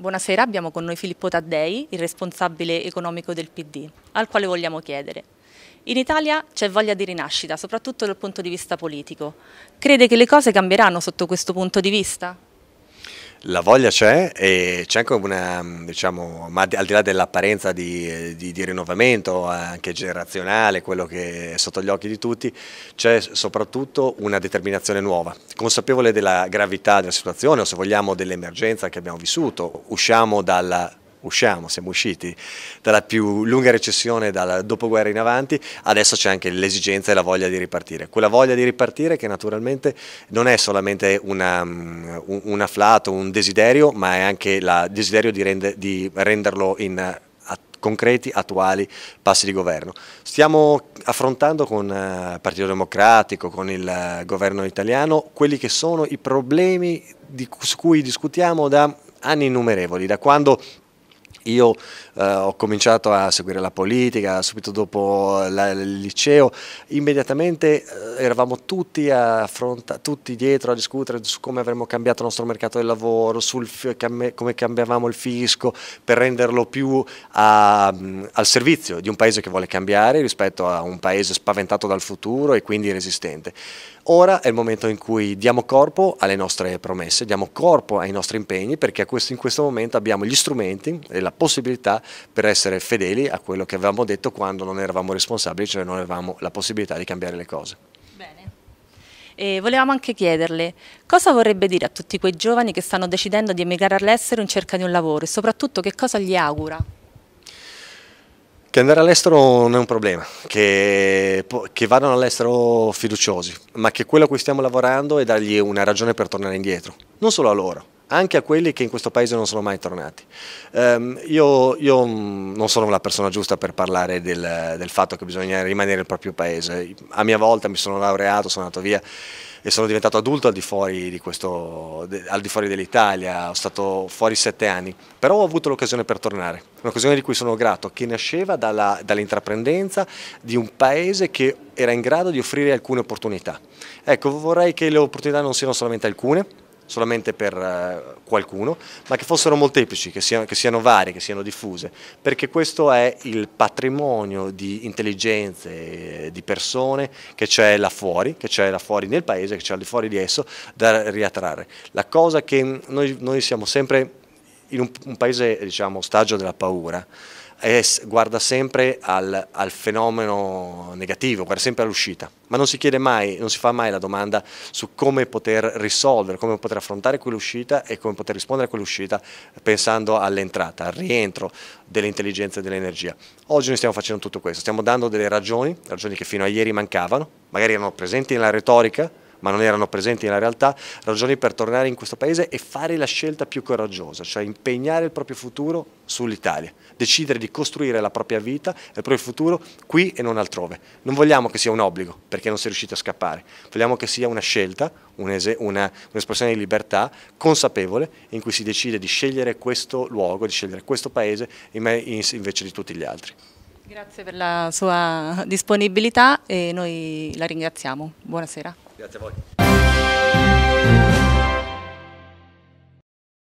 Buonasera, abbiamo con noi Filippo Taddei, il responsabile economico del PD, al quale vogliamo chiedere. In Italia c'è voglia di rinascita, soprattutto dal punto di vista politico. Crede che le cose cambieranno sotto questo punto di vista? La voglia c'è e c'è anche una, diciamo, ma al di là dell'apparenza di, di, di, rinnovamento, anche generazionale, quello che è sotto gli occhi di tutti, c'è soprattutto una determinazione nuova, consapevole della gravità della situazione o se vogliamo dell'emergenza che abbiamo vissuto. Usciamo dalla usciamo, siamo usciti dalla più lunga recessione dal dopoguerra in avanti, adesso c'è anche l'esigenza e la voglia di ripartire. Quella voglia di ripartire che naturalmente non è solamente una, mm, un afflato, un desiderio, ma è anche il desiderio di, rende, di renderlo in concreti, attuali passi di governo. Stiamo affrontando con eh, il Partito Democratico, con il eh, governo italiano, quelli che sono i problemi di, su cui discutiamo da anni innumerevoli, da quando io eh, ho cominciato a seguire la politica subito dopo eh, la, il liceo, immediatamente eh, eravamo tutti, fronte, tutti, dietro a discutere su come avremmo cambiato il nostro mercato del lavoro, sul, come cambiavamo il fisco per renderlo più a, mm, al servizio di un paese che vuole cambiare rispetto a un paese spaventato dal futuro e quindi resistente. Ora è il momento in cui diamo corpo alle nostre promesse, diamo corpo ai nostri impegni perché in questo momento abbiamo gli strumenti e la possibilità per essere fedeli a quello che avevamo detto quando non eravamo responsabili, cioè non avevamo la possibilità di cambiare le cose. E volevamo anche chiederle cosa vorrebbe dire a tutti quei giovani che stanno decidendo di emigrare all'estero in cerca di un lavoro e soprattutto che cosa gli augura? Che andare all'estero non è un problema, che, che vadano all'estero fiduciosi, ma che quello a cui stiamo lavorando è dargli una ragione per tornare indietro, non solo a loro, anche a quelli che in questo paese non sono mai tornati. Um, io, io, mm, non sono la persona giusta per parlare del, del, fatto che bisogna rimanere nel proprio paese. A mia volta mi sono laureato, sono andato via e sono diventato adulto al di fuori, di questo, al di fuori dell'Italia, ho stato fuori sette anni, però ho avuto l'occasione per tornare, un'occasione di cui sono grato, che nasceva dall'intraprendenza di un paese che era in grado di offrire alcune opportunità. Ecco, vorrei che le opportunità non siano solamente alcune, solamente per eh, qualcuno, ma che fossero molteplici, che siano, che siano varie, che siano diffuse, perché questo è il patrimonio di intelligenze, eh, di persone che c'è là fuori, che c'è là fuori nel paese, che c'è là fuori di esso, da riattrarre. La cosa che noi, noi siamo sempre in un, un paese, diciamo, stagio della paura, guarda sempre al, al, fenomeno negativo, guarda sempre all'uscita, ma non si chiede mai, non si fa mai la domanda su come poter risolvere, come poter affrontare quell'uscita e come poter rispondere a quell'uscita pensando all'entrata, al rientro dell'intelligenza e dell'energia. Oggi noi stiamo facendo tutto questo, stiamo dando delle ragioni, ragioni che fino a ieri mancavano, magari erano presenti nella retorica, ma non erano presenti nella realtà, ragioni per tornare in questo paese e fare la scelta più coraggiosa, cioè impegnare il proprio futuro sull'Italia, decidere di costruire la propria vita e il proprio futuro qui e non altrove. Non vogliamo che sia un obbligo, perché non si è riusciti a scappare, vogliamo che sia una scelta, un'espressione di libertà consapevole in cui si decide di scegliere questo luogo, di scegliere questo paese invece di tutti gli altri. Grazie per la sua disponibilità e noi la ringraziamo. Buonasera. Grazie a voi.